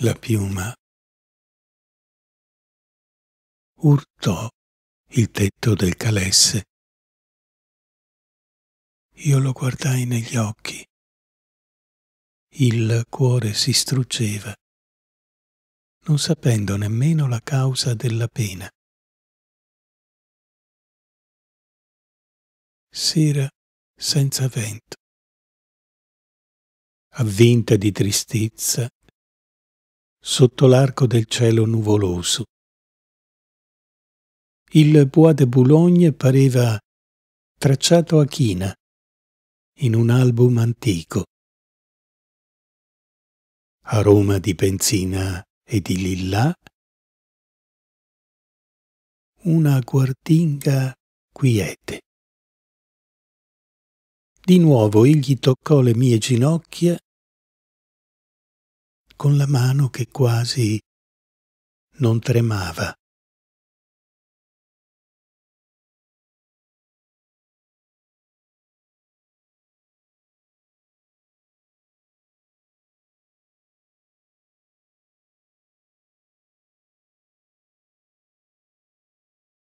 la piuma. Urtò il tetto del calesse. Io lo guardai negli occhi. Il cuore si struggeva, non sapendo nemmeno la causa della pena. Sera senza vento avvinta di tristezza, sotto l'arco del cielo nuvoloso. Il Bois de Boulogne pareva tracciato a china in un album antico. Aroma di benzina e di lillà. una guardinga quiete. Di nuovo egli toccò le mie ginocchia con la mano che quasi non tremava.